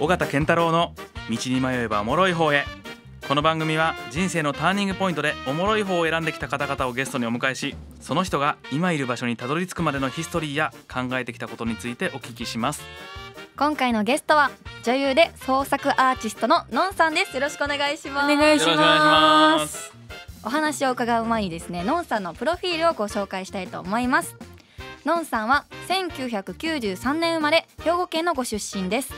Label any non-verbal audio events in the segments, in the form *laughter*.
尾形健太郎の道に迷えばおもろい方へこの番組は人生のターニングポイントでおもろい方を選んできた方々をゲストにお迎えしその人が今いる場所にたどり着くまでのヒストリーや考えてきたことについてお聞きします今回のゲストは女優で創作アーティストののんさんですよろしくお願いしますお願いしますお話を伺う前にですねのんさんのプロフィールをご紹介したいと思いますのんさんは1993年生まれ兵庫県のご出身です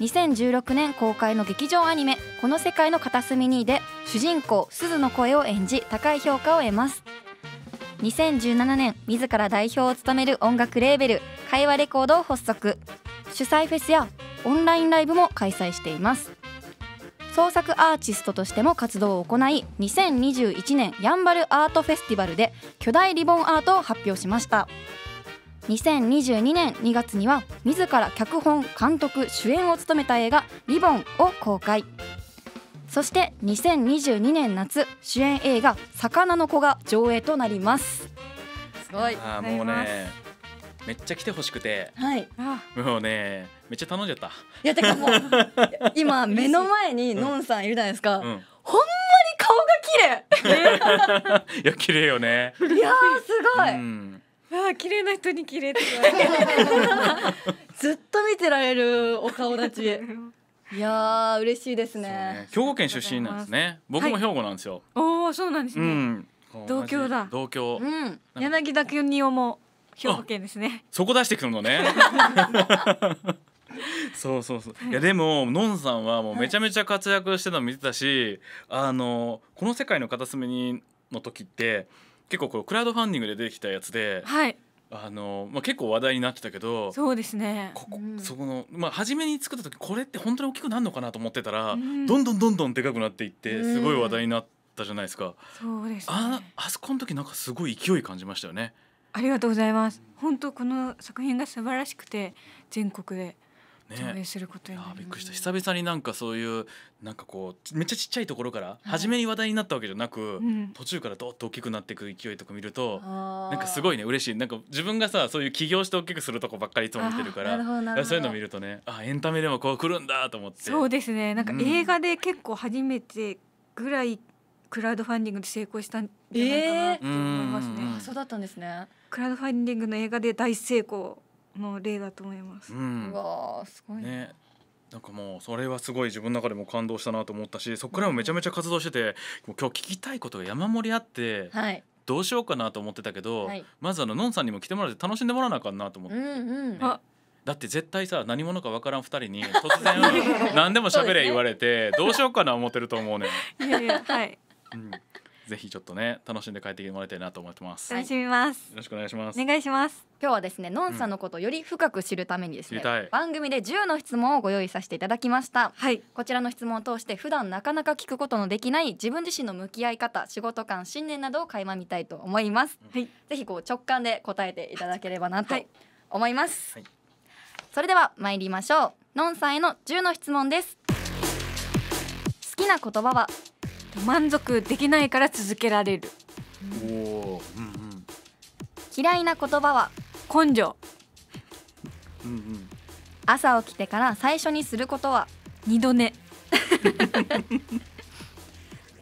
2016年公開の劇場アニメ「この世界の片隅に」で主人公鈴の声を演じ高い評価を得ます2017年自ら代表を務める音楽レーベル会話レコードを発足主催フェスやオンラインライブも開催しています創作アーティストとしても活動を行い2021年やんばるアートフェスティバルで巨大リボンアートを発表しました2022年2月には自ら脚本監督主演を務めた映画「リボン」を公開そして2022年夏主演映画「魚の子」が上映となりますすごいあもうねめっちゃ来てほしくて、はい、もうねめっちゃ頼んじゃったいやてかもう *laughs* 今目の前にのんさんいるじゃないですか、うんうんほんまに顔が綺麗。*laughs* いや綺麗よね。いやすごい。うんわあ綺麗な人に綺麗って言われてずっと見てられるお顔立ちいや嬉しいですね、ね、兵庫県出身なんですね僕も兵庫なんですよ、はい、おおそうなんですね、うん、同郷だ同郷、うん、柳田国夫も兵庫県ですねそこ出してくるのね *laughs* そうそうそう、い、やでものんさんはもうめちゃめちゃ活躍してたの見てたし、はい、あのこの世界の片隅にの時って結構こうクラウドファンディングで出てきたやつで、はいあのまあ、結構話題になってたけどそうですねそこの、まあ、初めに作った時これって本当に大きくなるのかなと思ってたら、うん、どんどんどんどんでかくなっていってすごい話題になったじゃないですか。そうです、ね、ああそこの時なんかすごい勢い感じましたよね。ありがとうございます。本当この作品が素晴らしくて全国でね、することにびっくりした久々になんかそういうなんかこうめっちゃちっちゃいところから、はい、初めに話題になったわけじゃなく、うん、途中からどっと大きくなっていく勢いとか見るとなんかすごいね嬉しいなんか自分がさそういう起業して大きくするとこばっかりいつも見てるからそういうの見るとねあエンタメでもこう来るんだと思ってそうですねなんか映画で結構初めてぐらいクラウドファンディングで成功したんじゃないかなって思いますね、えー、そうだったんですねクラウドファンディングの映画で大成功の例だと思います。うん、うわすごいねなんかもうそれはすごい自分の中でも感動したなと思ったしそこからもめちゃめちゃ活動してて、今日聞きたいことが山盛りあって、はい、どうしようかなと思ってたけど、はい、まずあののんさんにも来てもらって楽しんでもらわなあかんなと思って、うんうんね、だって絶対さ何者か分からん2人に突然 *laughs* 何でも喋れ言われて、どうしようかな思ってると思うねいやいやはい、うんぜひちょっとね楽しんで帰ってもらいたいなと思ってます楽しみますよろしくお願いしますお願いします今日はですねのんさんのことをより深く知るためにですね、うん、番組で10の質問をご用意させていただきました、はい、こちらの質問を通して普段なかなか聞くことのできない自分自身の向き合い方仕事感信念などを垣間見たいと思います、はい、ぜひこう直感で答えていただければなと思います、はい、それでは参りましょうのんさんへの10の質問です好きな言葉は満足できないから続けられる、うん、嫌いな言葉は根性、うんうん、朝起きてから最初にすることは二度寝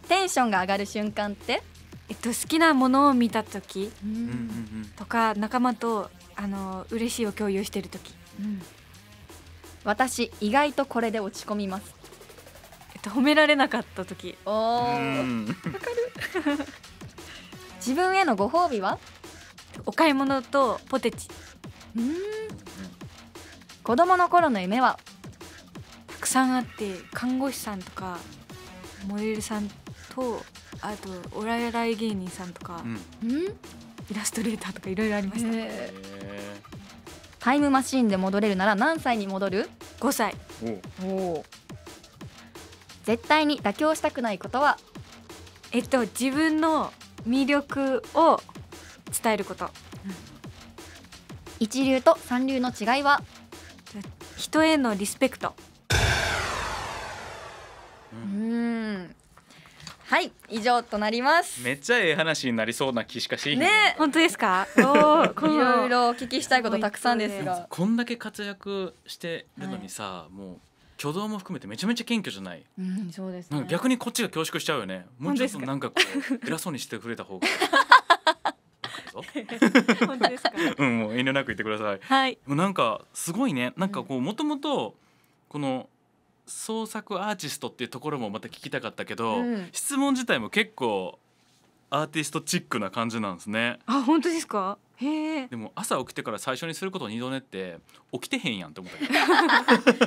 テンションが上がる瞬間ってえっと、好きなものを見た時とか仲間とあの嬉しいを共有してる時、うん、私意外とこれで落ち込みますって褒められなかった時おおわかる *laughs* 自分へのご褒美はお買い物とポテチうん子供の頃の夢はたくさんあって看護師さんとかモデルさんとあとお笑い芸人さんとか、うん、イラストレーターとかいろいろありましたタイムマシーンで戻れるなら何歳に戻る5歳おお絶対に妥協したくないことはえっと自分の魅力を伝えること、うん、一流と三流の違いは人へのリスペクトうんはい以上となりますめっちゃええ話になりそうな気しかしね本当ですか *laughs* おいろいろお聞きしたいことたくさんですがこんだけ活躍してるのにさ、はい、もう挙動も含めてめちゃめちゃ謙虚じゃない、うん、そうです、ね、逆にこっちが恐縮しちゃうよねもうちょっとなんかこう *laughs* 偉そうにしてくれた方が *laughs* 本当ですかうんもう遠慮なく言ってください、はい、もうなんかすごいねなんかこうもともとこの創作アーティストっていうところもまた聞きたかったけど、うん、質問自体も結構アーティストチックな感じなんですねあ本当ですかでも朝起きてから最初にすること二度寝って起きてへんやんと思っ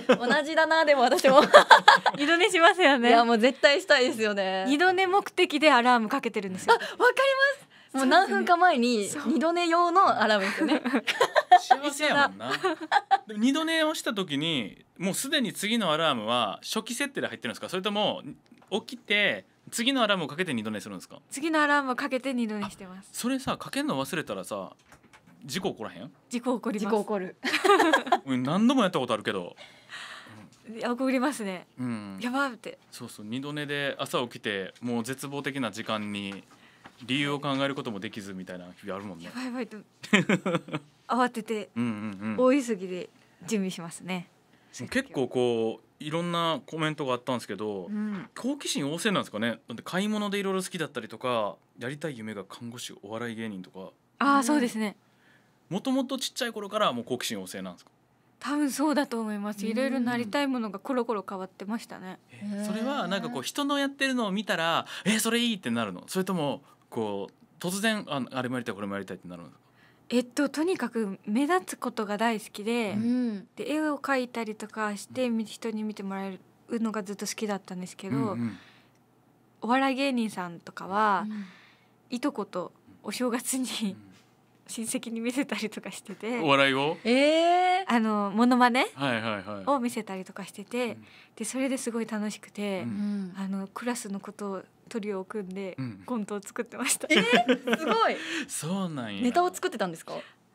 た *laughs* 同じだなでも私も *laughs* 二度寝しますよねいやもう絶対したいですよね二度寝目的でアラームかけてるんですよわかりますもう何分か前に二度寝用のアラームですよね。幸せやもんな。も二度寝をした時にもうすでに次のアラームは初期設定で入ってるんですかそれとも起きて次のアラームをかけて二度寝するんですか次のアラームをかけて二度寝してますそれさかけるの忘れたらさ事故起こらへん事故起こり事故起こる *laughs* 何度もやったことあるけど起こりますね、うん、やばってそうそう二度寝で朝起きてもう絶望的な時間に理由を考えることもできずみたいな日々あるもんねやばいやばいと *laughs* 慌てて、うんう大急ぎで準備しますね結構こういろんなコメントがあったんですけど、うん、好奇心旺盛なんですかねだって買い物でいろいろ好きだったりとかやりたい夢が看護師お笑い芸人とかああそうですねもともとちっちゃい頃からもう好奇心旺盛なんですか多分そうだと思いますいろいろなりたいものがコロコロ変わってましたね、えー、それはなんかこう人のやってるのを見たらえー、それいいってなるのそれともこう突然ああれもやりたいこれもやりたいってなるんですかえっととにかく目立つことが大好きでうん、で絵を描いたりとかして人に見てもらえるのがずっと好きだったんですけど、うんうん、お笑い芸人さんとかは、うん、いとことお正月に、親戚に見せたりとかしててお笑いをええー、あのものまね。はいはいはい。を見せたりとかしてて、でそれですごい楽しくて、うん、あのクラスのことをトリオを組んで、コントを作ってました、えー、すごい *laughs* そうなんやネタを作ってたんですか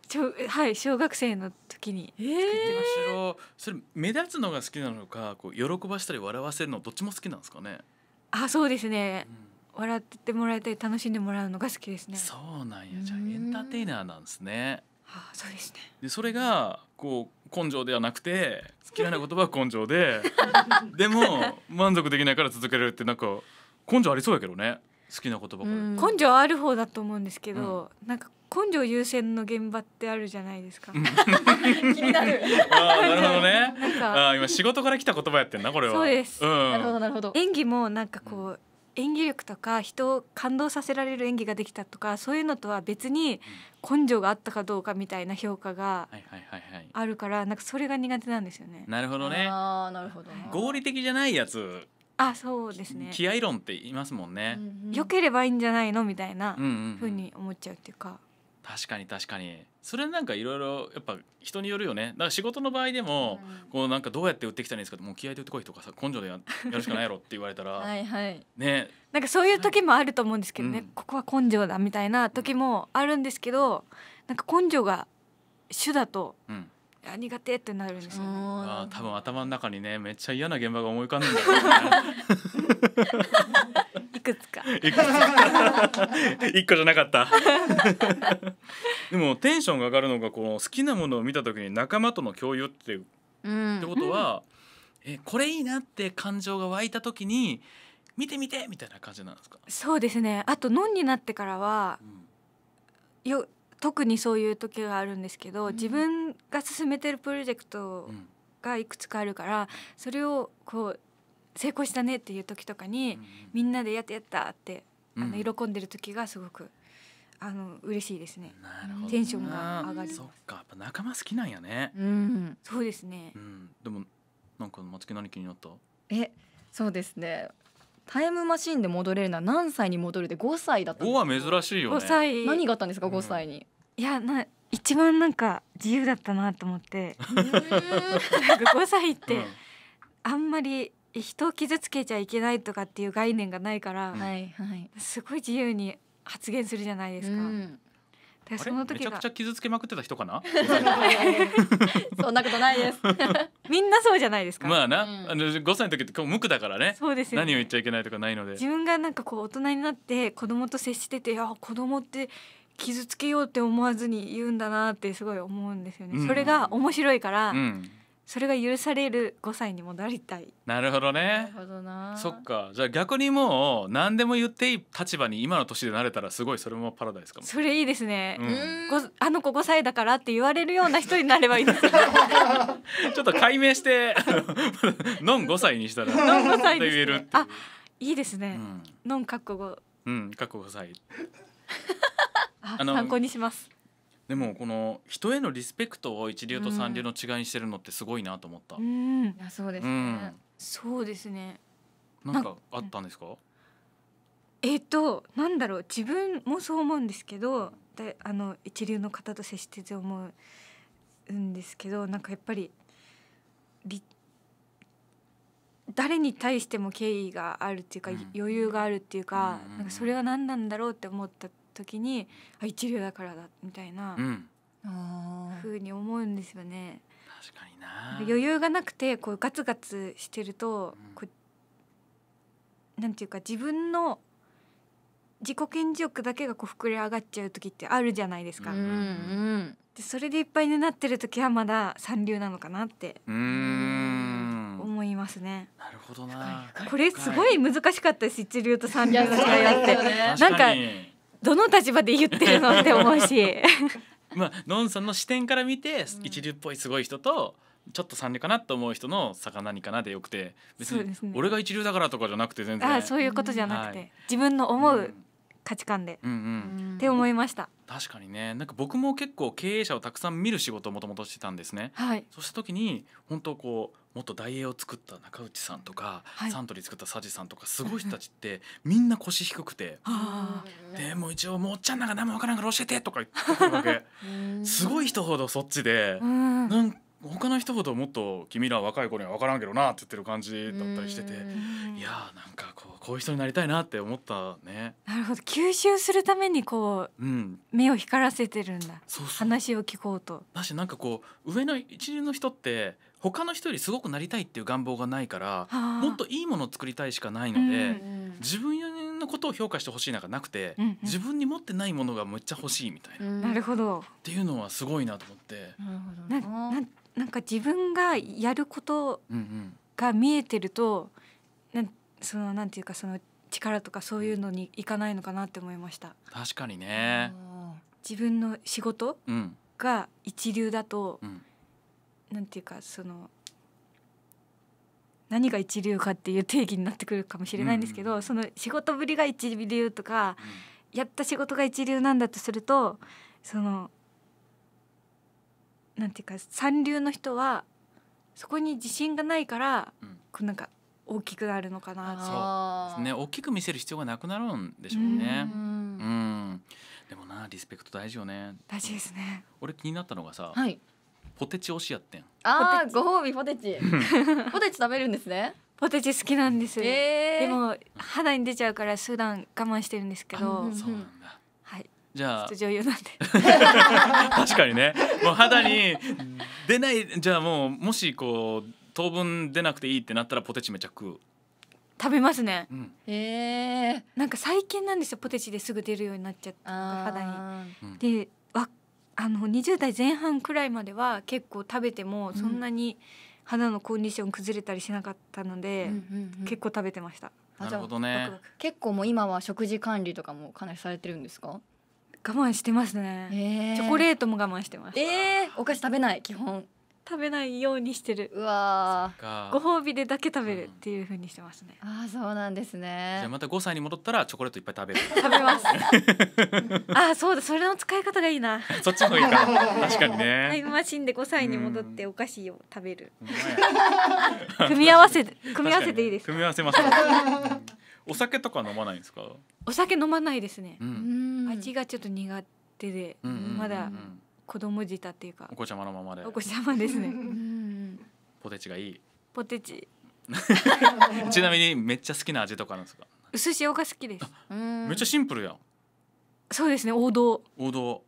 ちょ、はい小学生の時にえってまえー、それ目立つのが好きなのかこう喜ばしたり笑わせるのどっちも好きなんですかねあそうですね、うん笑ってもらえたり楽しんでもらうのが好きですね。そうなんやじゃあエンターテイナーなんですね。はあ、そうですね。でそれがこう根性ではなくて嫌いな言葉は根性で *laughs* でも満足できないから続けられるってなんか根性ありそうやけどね好きな言葉か根性ある方だと思うんですけど、うん、なんか根性優先の現場ってあるじゃないですか。*laughs* 気になる。あなるほどね。あ今仕事から来た言葉やってんなこれは。そうです。うん、なるほどなるほど。演技もなんかこう。うん演技力とか人を感動させられる演技ができたとかそういうのとは別に根性があったかどうかみたいな評価があるからなんかそれが苦手なんですよね。なるほどね。あなるほど、合理的じゃないやつあそうですね気合論って言いますもんね、うんうん、よければいいんじゃないのみたいなふうに思っちゃうっていうか、確かに確かにそれなんかいろいろやっぱ人によるよねだから仕事の場合でも、うん、こうなんかどうやって売ってきたらいいんですかもう気合で売ってこいとかさ根性で *laughs* やるしかないやろって言われたらはいはいねなんかそういう時もあると思うんですけどね、うん、ここは根性だみたいな時もあるんですけど、うん、なんか根性が主だと、うん、苦手ってなるんですよ、ね、あ多分頭の中にねめっちゃ嫌な現場が思い浮かんでるんだろね *laughs* くつか一個じゃなかった *laughs* でもテンションが上がるのがこの好きなものを見た時に仲間との共有ってう、ん、ってことは、うん、えこれいいなって感情が湧いた時に見て見てみたいな感じなんですかそうですねあとノンになってからは、うん、よ特にそういう時があるんですけど、うん、自分が進めてるプロジェクトがいくつかあるからそれをこう成功したねっていう時とかに、うん、みんなでやってやったってあの喜んでる時がすごくあの嬉しいですね。なるほどテンションが上がりそっか、やっぱ仲間好きなんやね。うん、そうですね。うん、でもなんか松木何気になった？え、そうですね。タイムマシンで戻れるのは何歳に戻るで5歳だった五は珍しいよね。歳。何があったんですか5歳に？うん、いやな一番なんか自由だったなと思って。*laughs* なんか5歳って、あんまり人を傷つけちゃいけないとかっていう概念がないから、はいはい、すごい自由に発言するじゃないですか。うんでその時めちゃくちゃ傷つけまくってた人かな *laughs* そんなことないです *laughs* みんなそうじゃないですかまあな、うん、あの5歳の時って無垢だからねそうです、ね、何を言っちゃいけないとかないので自分がなんかこう大人になって子供と接しててあ子供って傷つけようって思わずに言うんだなってすごい思うんですよね、うん、それが面白いから、うんそれが許される5歳に戻りたいなるほどねなるほどなそっかじゃあ逆にもう何でも言っていい立場に今の年でなれたらすごいそれもパラダイスかもそれいいですね、うん、あの子5歳だからって言われるような人になればいいです *laughs* ちょっと解明してノン5歳にしたらノン5歳で言える、あいいですね、うん、ノンかっこ5うんかっこ5歳 *laughs* あ参考にしますでもこの人へのリスペクトを一流と三流の違いにしてるのってすごいなと思った。うん、いやそうですね、うん、そうですね。なんかあったんですか？えっ、ー、となんだろう自分もそう思うんですけど、であの一流の方と接してて思うんですけど、なんかやっぱり誰に対しても敬意があるっていうか、うん、余裕があるっていうか、うん、なんかそれは何なんだろうって思った時にあ一流だからだみたいな、ふうに思うんですよね。確かにな余裕がなくてこうガツガツしてると、こうなんていうか自分の自己顕示欲だけがこう膨れ上がっちゃう時ってあるじゃないですか。うんうん、でそれでいっぱいになってる時はまだ三流なのかなって思いますね。なるほどな。これすごい難しかったです一流と三流の違いだって。なんか。どの立場で言ってるのって思うし *laughs* まあのんさんの視点から見て一流っぽいすごい人と、ちょっと三流かなと思う人の差が何かなでよくて別に俺が一流だからとかじゃなくて全然、ね、あそういうことじゃなくて、はい、自分の思う価値観で、うんうんうん、って思いました確かにねなんか僕も結構経営者をたくさん見る仕事をもともとしてたんですね、はい、そうした時に本当こう元ダイエーを作った中内さんとか、はい、サントリー作った佐治さんとかすごい人たちってみんな腰低くてでも一応「もうおっちゃんなんか何も分からんから教えて」とか言ってくるわけすごい人ほどそっちでなんか他の人ほどもっと君ら若い子には分からんけどなって言ってる感じだったりしてていやーなんかこうこういう人になりたいなって思ったねなるほど吸収するためにこう、うん、目を光らせてるんだ話を聞こうとだしなんかこう上の一流の人って他の人よりすごくなりたいっていう願望がないからもっといいものを作りたいしかないので、自分のことを評価してほしいなんかなくて、うんうん、自分に持ってないものがめっちゃ欲しいみたいな。なるほどっていうのはすごいなと思って。なななんか自分がやることが見えてると、うんうん、なそのなんていうかその力とかそういうのにいかないのかなって思いました。確かにね自分の仕事が一流だと、うんなんていうかその何が一流かっていう定義になってくるかもしれないんですけど、うん、その仕事ぶりが一流とか、うん、やった仕事が一流なんだとするとそのなんていうか三流の人はそこに自信がないから、うん、こうなんか大きくなるのかなそうね大きく見せる必要がなくなるんでしょうねうんでもなリスペクト大事よね大事ですね俺気になったのがさ、はい、ポテチ推しやってんああご褒美ポテチポテチ食べるんですねポテチ好きなんです、えー、でも肌に出ちゃうから普段我慢してるんですけどそうなんだはいじゃあ女優なんで *laughs* 確かにねもう肌に出ないじゃあもうもしこう当分出なくていいってなったらポテチめちゃ食う食べますね、うん、えー、なんか最近なんですよポテチですぐ出るようになっちゃった肌に、うん、であの20代前半くらいまでは結構食べてもそんなに肌のコンディション崩れたりしなかったので、結構食べてました。なるほどね。結構もう今は食事管理とかもかなりされてるんですか？我慢してますね、えー、チョコレートも我慢してますえー、お菓子食べない基本食べないようにしてるうわご褒美でだけ食べるっていうふうにしてますね、うん、あそうなんですねじゃまた5歳に戻ったらチョコレートいっぱい食べる食べます *laughs* あそうだそれの使い方がいいなそっちの方がいいか確かにねタイムマシンで5歳に戻ってお菓子を食べる組み合わせ組み合わせていいです組み合わせます、お酒とか飲まないんですかお酒飲まないですね、うん、味がちょっと苦手で、まだ、うんうんうんうん子供舌っていうかお子ちゃまのままでお子ちゃまですねポテチがいいポテチ *laughs* ちなみにめっちゃ好きな味とかなんですか薄塩が好きですめっちゃシンプルやんそうですね王道王道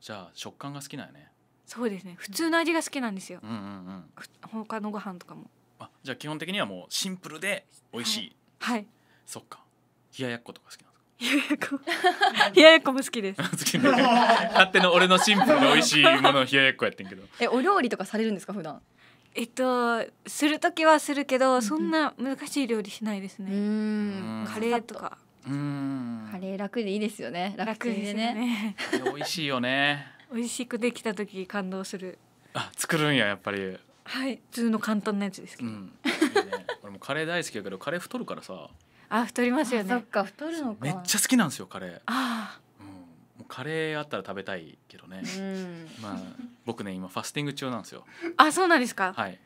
じゃあ食感が好きなんやねそうですね普通の味が好きなんですよ、うんうんうん、他のご飯とかもあじゃあ基本的にはもうシンプルで美味しい、はい、はい、そっか冷ややっことか好き冷ややっこも好きです勝手の俺のシンプルで美味しいものを冷ややっこやってんけど *laughs* えお料理とかされるんですか普段えっとする時はするけどそんな難しい料理しないですね、うん、カレーとかうんカレー楽でいいですよね楽でねでね美味しいよね *laughs* 美味しくできた時感動するあ作るんややっぱりはい普通の簡単なやつですけど、うんね、俺もカレー大好きやけどカレー太るからさあ太りますよねそっか太るのかめっちゃ好きなんですよカレーああカレーあったら食べたいけどね、*laughs* まあ僕ね今ファスティング中なんですよあそうなんですかはい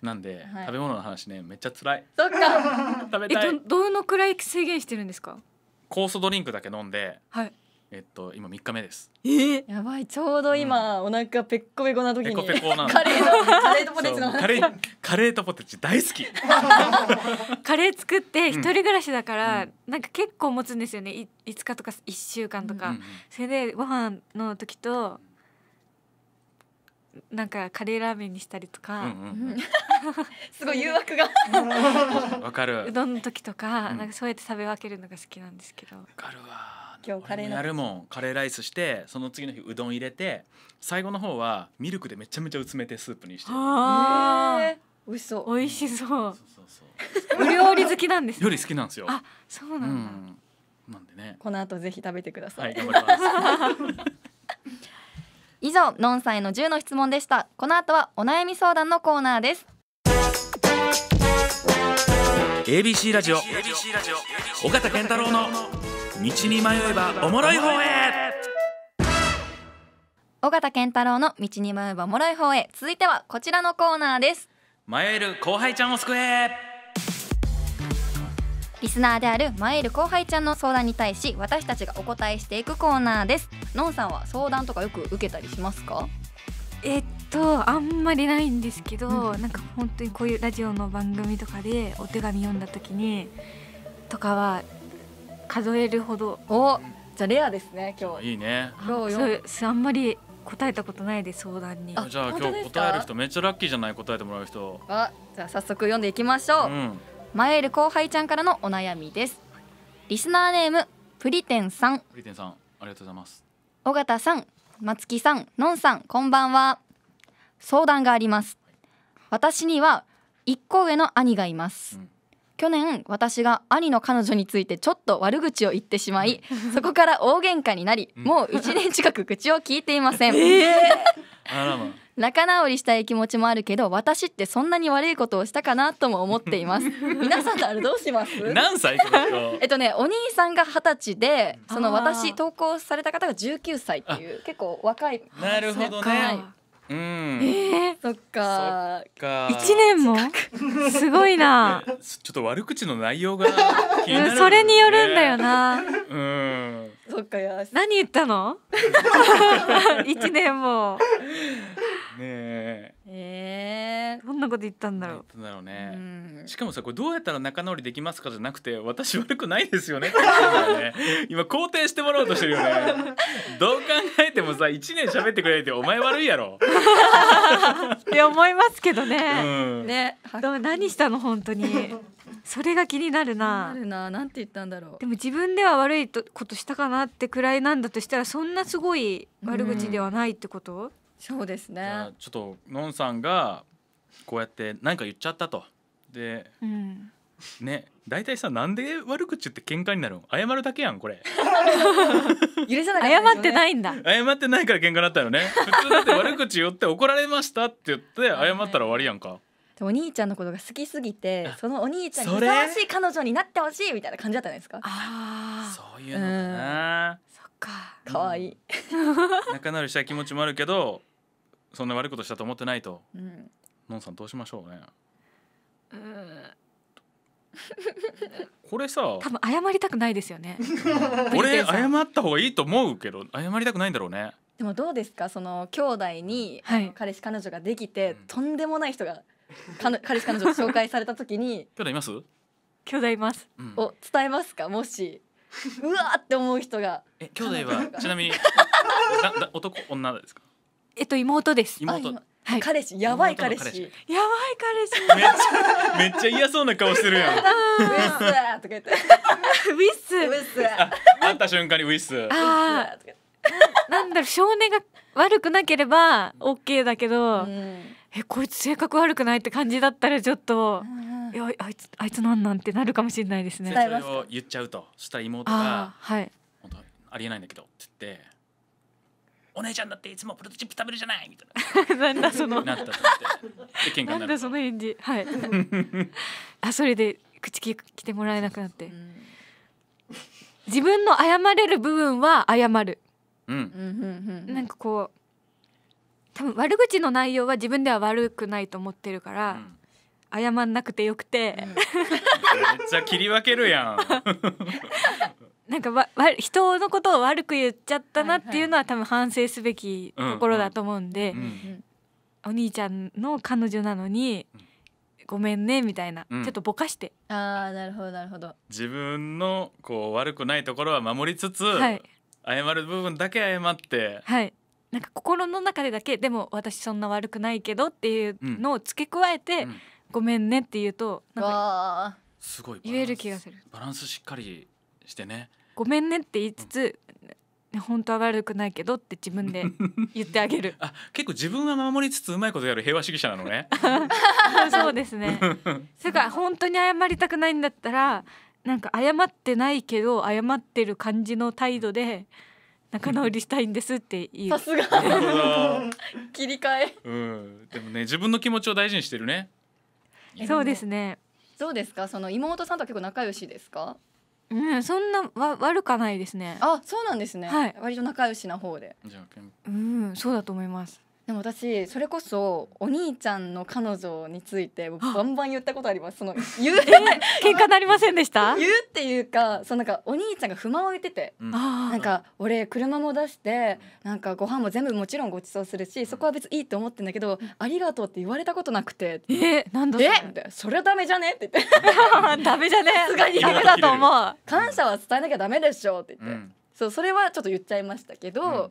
なんで、はい、食べ物の話ねめっちゃ辛いそっか *laughs* 食べたいどのくらい制限してるんですか酵素ドリンクだけ飲んで、はい、えっと今三日目ですえやばいちょうど今、お腹ペッコペコな時ペコペコなカレーのカレーとポテチのカレーカレーとポテチ大好き *laughs* カレー作って一人暮らしだから、うんなんか結構持つんですよねい5日とか一週間とか、うんそれでご飯の時となんかカレーラーメンにしたりとうか、んうん *laughs* すごい誘惑がわかるうどんの時とか、うんなんかそうやって食べ分けるのが好きなんですけどわかるわ今日カレーやるもんカレーライスしてその次の日うどん入れて最後の方はミルクでめちゃめちゃ薄めてスープにしてあ美味しそう美味しそう,、お料理好きなんです、ね、料理好きなんですよあそうなんなんでねこの後ぜひ食べてください、以上ノンサイの十の質問でしたこの後はお悩み相談のコーナーです ABC ラジオ ABC ラジオ尾形健太郎の道に迷えばおもろい方へ尾形健太郎の道に迷えばおもろい方へ続いてはこちらのコーナーです迷える後輩ちゃんを救えリスナーである迷える後輩ちゃんの相談に対し私たちがお答えしていくコーナーですのんさんは相談とかよく受けたりしますかえっとあんまりないんですけど、うん、なんか本当にこういうラジオの番組とかでお手紙読んだ時にとかは数えるほどおじゃあレアですね今日いいねロー4あんまり答えたことないで相談にじゃあ今日答える人めっちゃラッキーじゃない答えてもらう人あじゃあ早速読んでいきましょう、マエル後輩ちゃんからのお悩みですリスナーネームプリテンさんプリテンさんありがとうございます尾形さん松木さんのんさんこんばんは相談があります私には一個上の兄がいます、うん去年私が兄の彼女についてちょっと悪口を言ってしまい *laughs* そこから大喧嘩になり、もう1年近く口を聞いていません、*laughs* 仲直りしたい気持ちもあるけど私ってそんなに悪いことをしたかなとも思っています *laughs* 皆さんならどうします何歳えっとねお兄さんが二十歳でその私投稿された方が19歳っていう結構若いなるほどね、はいうんえー、そっかそ1年もすごいな *laughs* ちょっと悪口の内容が、ね、うん、それによるんだよなうんそっかよ何言ったの1 *laughs* 年もねええー、なこと言ったんだろう。なんだろうね、うん。しかもさこれどうやったら仲直りできますかじゃなくて私悪くないですよね *laughs* 今肯定してもらおうとしてるよね。*laughs* どう考えてもさ一年喋ってくれてお前悪いやろ。っ *laughs* て思いますけどうね。ん。ねでも何したの本当に。それが気になるなな。るななんて言ったんだろう。でも自分では悪いとことしたかなってくらいなんだとしたらそんなすごい悪口ではないってこと、うそうですねちょっとのんさんがこうやって何か言っちゃったとで、うん、ね大体さなんで悪口って喧嘩になるの謝るだけやんこれ *laughs* 許さない、ね、謝ってないんだ謝ってないから喧嘩になったよね普通だって悪口言って怒られましたって言って *laughs* 謝ったら終わりやんか、お兄ちゃんのことが好きすぎてそのお兄ちゃんにふさわしい彼女になってほしいみたいな感じだったんですかああそういうのかな、そっかかわいい、仲直りした気持ちもあるけどそんな悪いことしたと思ってないと、うん、のんさんどうしましょうねうん *laughs* これさ多分謝りたくないですよね俺謝った方がいいと思うけど謝りたくないんだろうねでもどうですかその兄弟に、はい、彼氏彼女ができて、うん、とんでもない人が彼 *laughs* 氏彼女紹介された時に兄弟います兄弟います、うん、を伝えますかもしうわって思う人がえ兄弟はちなみに *laughs* 男女ですかえっと妹です妹はい、彼氏やばい彼氏やばい彼氏めっちゃ嫌そうな顔してるやんウィスとか言ってウィスウィスった瞬間にウィスあなんだろう少年が悪くなければ OK だけど、うん、えこいつ性格悪くないって感じだったらちょっと、うん、いやあいつあいつなんなんてなるかもしれないですねそれを言っちゃうとしたら妹が「はい、ありえないんだけど」って言ってお姉ちゃんだっていつもポテトチップ食べるじゃないみたいな *laughs* なんだそのなったってで喧嘩になるなんだその返事はい *laughs* あそれで口き来てもらえなくなって、自分の謝れる部分は謝る、うん、なんかこう多分悪口の内容は自分では悪くないと思ってるから、うん、謝んなくてよくて、うん、めっちゃ切り分けるやん *laughs* なんかわわ人のことを悪く言っちゃったなっていうのは多分反省すべきところだと思うんで、お兄ちゃんの彼女なのに。ごめんねみたいな、うん、ちょっとぼかしてああなるほどなるほど自分のこう悪くないところは守りつつ、はい、謝る部分だけ謝ってはいなんか心の中でだけでも私そんな悪くないけどっていうのを付け加えて、うん、ごめんねって言うとすごい言える気がするバランスしっかりしてねごめんねって言いつつ、本当は悪くないけどって自分で *laughs* 言ってあげるあ結構自分は守りつつうまいことやる平和主義者なのね *laughs* そうですねそれか本当に謝りたくないんだったらなんか謝ってないけど謝ってる感じの態度で仲直りしたいんですって言うさすが切り替えうんでもね自分の気持ちを大事にしてるねそうですねどうですかその妹さんと結構仲良しですかうんそんなわ悪かないですねあそうなんですね、はい割と仲良しな方でじゃあうんそうだと思いますでも私それこそお兄ちゃんの彼女についてバンバン言ったことありますその *laughs* 言う喧嘩なりませんでした *laughs* 言うっていうかそのなんかお兄ちゃんが不満を言ってて、うん、なんか俺車も出してなんかご飯も全部もちろんご馳走するしそこは別にいいと思ってんだけど、うん、ありがとうって言われたことなくてえなんだそれそれはダメじゃねって言って *laughs* ダメじゃねすがにダメだと思う感謝は伝えなきゃダメでしょって言って。うんそうそれはちょっと言っちゃいましたけど、うん、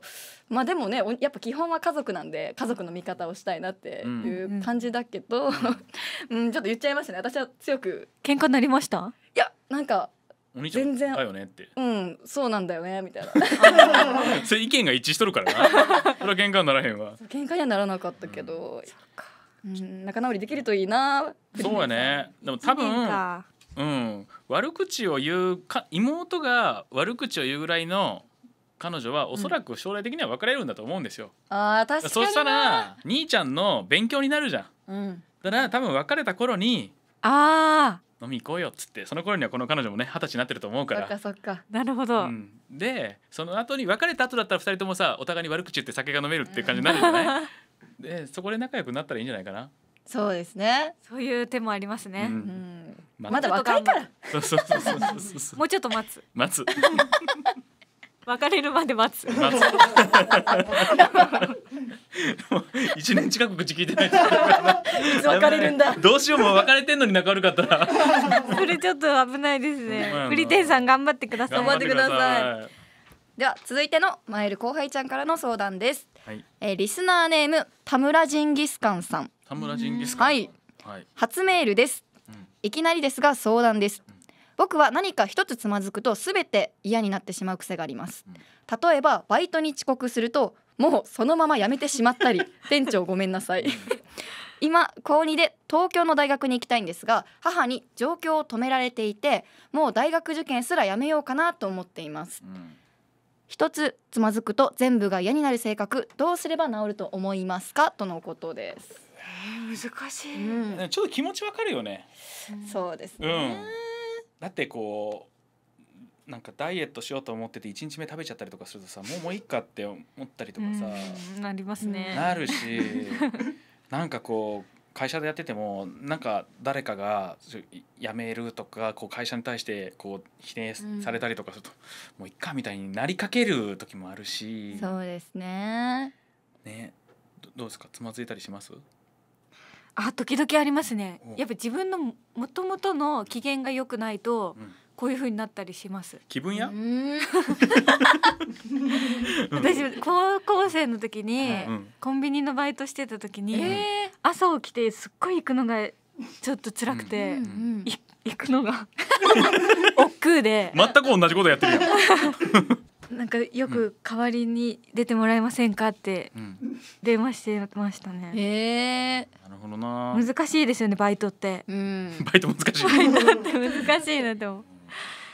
まあでもねやっぱ基本は家族なんで家族の味方をしたいなっていう感じだけど、うんうん、ちょっと言っちゃいましたね私は強く喧嘩になりましたいやなんか全然だよねってうんそうなんだよねみたいな *laughs* それ意見が一致しとるからな *laughs* それは喧嘩にならへんわ喧嘩にはならなかったけど、うん、仲直りできるといいなそうやねでも多分うん、悪口を言うか妹が悪口を言うぐらいの彼女はおそらく将来的には別れるんだと思うんですよ。うん、あ確かにそしたら兄ちゃんの勉強になるじゃん。うん、だから多分別れた頃にあ飲み行こうよっつってその頃にはこの彼女もね二十歳になってると思うからそっかそっかなるほど、うん、でその後に別れた後だったら2人ともさお互いに悪口言って酒が飲めるっていう感じになるじゃない *laughs* でそこで仲良くなったらいいんじゃないかなそうですねそういう手もありますね、うん、うんまだ若いからそうそうそうそうそうもうちょっと待つ待つ別れるまで待つ待つ一年近く口聞いてない別れるんだどうしようもう別れてんのに仲悪かったらそれちょっと危ないですねフリテンさん頑張ってください頑張ってくださいでは続いてのマイル後輩ちゃんからの相談です、はいえー、リスナーネーム田村ジンギスカンさん田村ジンギスカンはい、はい、初メールですいきなりですが相談です僕は何か一つつまずくと全て嫌になってしまう癖があります例えばバイトに遅刻するともうそのまま辞めてしまったり *laughs* 店長ごめんなさい今高2で東京の大学に行きたいんですが母に状況を止められていてもう大学受験すらやめようかなと思っています、うん、一つつまずくと全部が嫌になる性格どうすれば治ると思いますかとのことですえー、難しい、うん、ちょっと気持ちわかるよね。そうですね、だってこうなんかダイエットしようと思ってて1日目食べちゃったりとかするとさもうもういいかって思ったりとかさ、なりますねなるし *laughs* なんかこう会社でやっててもなんか誰かが辞めるとかこう会社に対してこう否定されたりとかすると、もういっかみたいになりかける時もあるしそうですねねどうですかつまずいたりしますあ時々ありますねやっぱ自分のもともとの機嫌が良くないと、こういう風になったりします気分屋 *laughs* 私高校生の時に、コンビニのバイトしてた時に、朝起きてすっごい行くのがちょっと辛くて、行くのが *laughs* 億劫で全く同じことやってるやん *laughs* なんかよく代わりに出てもらえませんかって電話してましたね。ええなるほどな。難しいですよねバイトって。うん。*laughs* バイト難しい。バイトって難しいなと思う。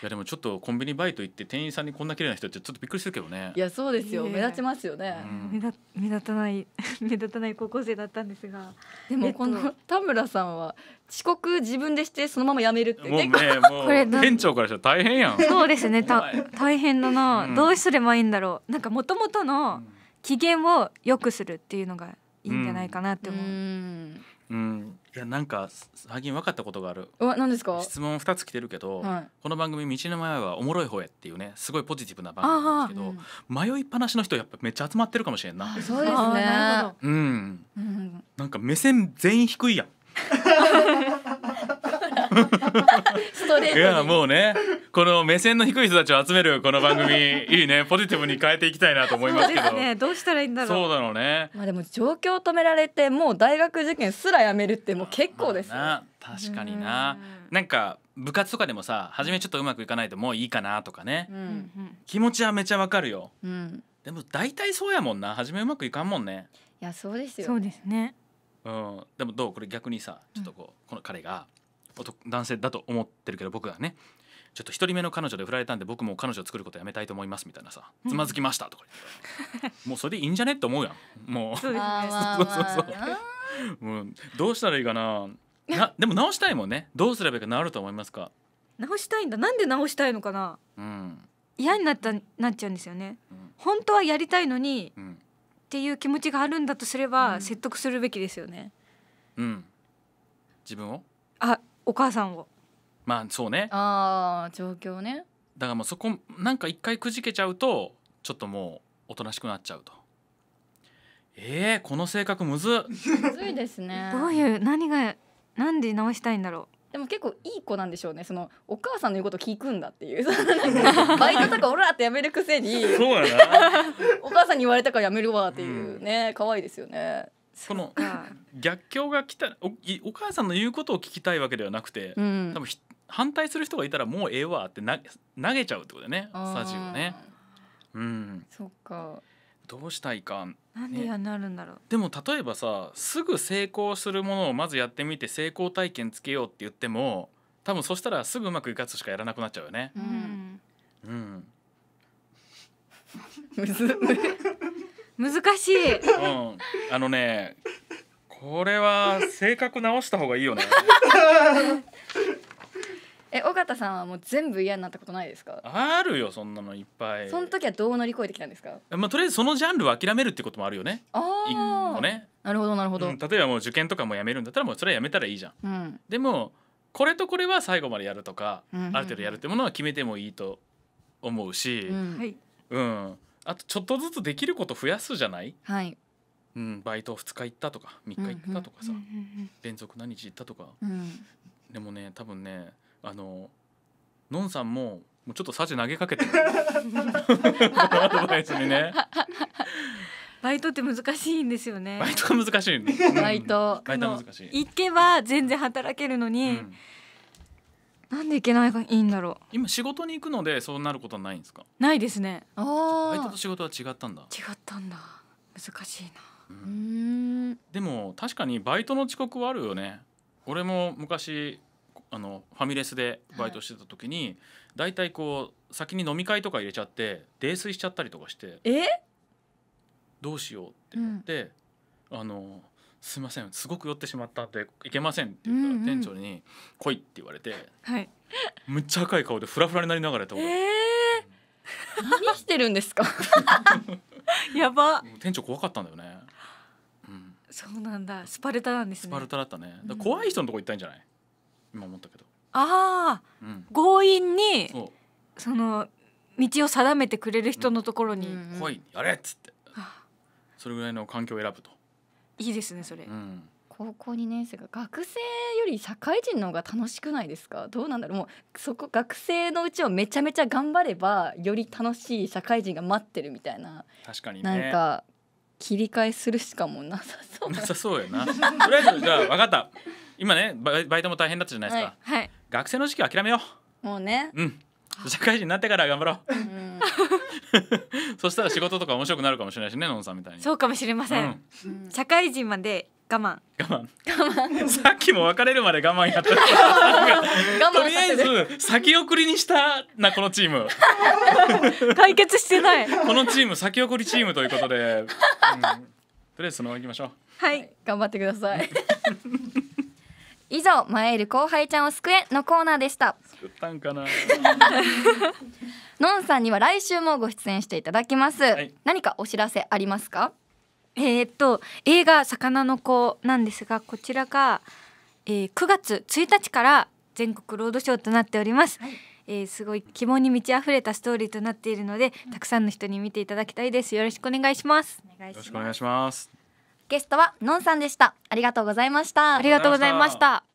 やでもちょっとコンビニバイト行って店員さんにこんな綺麗な人ってちょっとびっくりするけどねいやそうですよ、目立ちますよね、うん、目立目立たない *laughs* 目立たない高校生だったんですがでもこの田村さんは遅刻自分でしてそのまま辞めるってもうね *laughs* これ店長からしたら大変やんそうですねた大変だな、うん、どうすればいいんだろうなんかもともとの機嫌を良くするっていうのがいいんじゃないかなって思う、うんうん、いやなんか最近分かったことがあるわ何ですか質問2つ来てるけど、はい、この番組「道の前はおもろい方へ」っていうねすごいポジティブな番組なんですけど、うん、迷いっぱなしの人やっぱめっちゃ集まってるかもしれんなそうですねうん、うん、なんか目線全員低いやん *laughs* *laughs* ストレートいやもうねこの目線の低い人たちを集めるこの番組 *laughs* いいねポジティブに変えていきたいなと思いますけどねどうしたらいいんだろうそうだろうねまあでも状況止められてもう大学受験すらやめるってもう結構ですよ、まあ、確かにななんか部活とかでもさ初めちょっとうまくいかないともういいかなとかね、うん、気持ちはめちゃわかるよ、うん、でも大体そうやもんな初めうまくいかんもんねいやそうですよそうですねうんでもどうこれ逆にさちょっとこう、うん、この彼が男性だと思ってるけど僕はねちょっと一人目の彼女で振られたんで僕も彼女を作ることやめたいと思いますみたいなさつまずきましたとか言っもうそれでいいんじゃねって思うやんもううそどうしたらいいかななでも直したいもんねどうすればいいか治ると思いますか直したいんだなんで直したいのかな、うん、嫌になったなっちゃうんですよね、うん、本当はやりたいのに、うん、っていう気持ちがあるんだとすれば、説得するべきですよねうん自分をあお母さんをまあそうねああ状況ねだからもうそこなんか一回くじけちゃうとちょっともうおとなしくなっちゃうとえー、この性格むずむずいですね *laughs* どういう何がなんで直したいんだろうでも結構いい子なんでしょうねそのお母さんの言うこと聞くんだっていう *laughs* バイトとかオらってやめるくせにそうやな *laughs* お母さんに言われたからやめるわっていうね、うん、可愛いですよねその逆境が来たおお母さんの言うことを聞きたいわけではなくて、うん、多分反対する人がいたらもうええわってな投げちゃうってことだねサジをね。うん、そっかどうしたいかなんでやなるんだろう、ね、でも例えばさすぐ成功するものをまずやってみて成功体験つけようって言っても多分そしたらすぐうまくいかつしかやらなくなっちゃうよね。うん、うん、*laughs* 難しい、うん、あのねこれは性格直した方がいいよね *laughs* え尾形さんはもう全部嫌になったことないですかあるよそんなのいっぱいその時はどう乗り越えてきたんですか、まあ、とりあえずそのジャンルを諦めるってこともあるよねああ、ね、なるほどなるほど、うん、例えばもう受験とかもやめるんだったらもうそれはやめたらいいじゃん、うん、でもこれとこれは最後までやるとか、うんうんある程度やるってものは決めてもいいと思うし、うん、うんあとちょっとずつできること増やすじゃない、はいうん、バイト2日行ったとか3日行ったとかさ、うんうん、連続何日行ったとか、うん、でもね多分ねあののんさんももうちょっとサジ投げかけて *laughs* アドバイスにね。バイトって難しいんですよね。バイトは難しい、ね、バイト。バイト難しい。行けば全然働けるのに、うん、なんでいけないがいいんだろう今仕事に行くのでそうなることはないんですかないですねあバイトと仕事は違ったんだ違ったんだ難しいなうんでも確かにバイトの遅刻はあるよね俺も昔あのファミレスでバイトしてた時に、い、大体こう先に飲み会とか入れちゃって泥酔しちゃったりとかしてえどうしようってなって、うん、あのすいませんすごく酔ってしまったっていけません」って言ったら、店長に「来い」って言われて、はい、むっちゃ赤い顔でフラフラになりながらやったこと、えー、何してるんですか *laughs* やば店長怖かったんだよね、うん、そうなんだスパルタなんです、ね、スパルタだったね怖い人のとこ行ったんじゃない、今思ったけどああ、うん、強引にその道を定めてくれる人のところに「来、うん、いやれ」っつってそれぐらいの環境を選ぶといいですねそれ、うん、高校2年生が学生より社会人の方が楽しくないですかどうなんだろうもうそこ学生のうちをめちゃめちゃ頑張ればより楽しい社会人が待ってるみたいな確かに、ね、なんか切り替えするしかもなさそうなさそうよなとりあえずじゃあ分かった今ねバイトも大変だったじゃないですか、はいはい、学生の時期諦めようもうねうん社会人になってから頑張ろう、うん *laughs* そしたら仕事とか面白くなるかもしれないしねのんさんみたいにそうかもしれません、社会人まで我慢我慢我慢 *laughs* さっきも別れるまで我慢やった *laughs* とりあえず先送りにしたなこのチーム解決してないこのチーム先送りチームということで、うん、とりあえずそのままいきましょうはい、頑張ってください以上「まえる後輩ちゃんを救え」のコーナーでした救ったんかなのんさんには来週もご出演していただきます、はい、何かお知らせありますかえー、っと映画魚の子なんですがこちらが、えー、9月1日から全国ロードショーとなっております、はい、えー、すごい希望に満ち溢れたストーリーとなっているので、たくさんの人に見ていただきたいですよろしくお願いしますよろしくお願いしますゲストはのんさんでしたありがとうございましたありがとうございました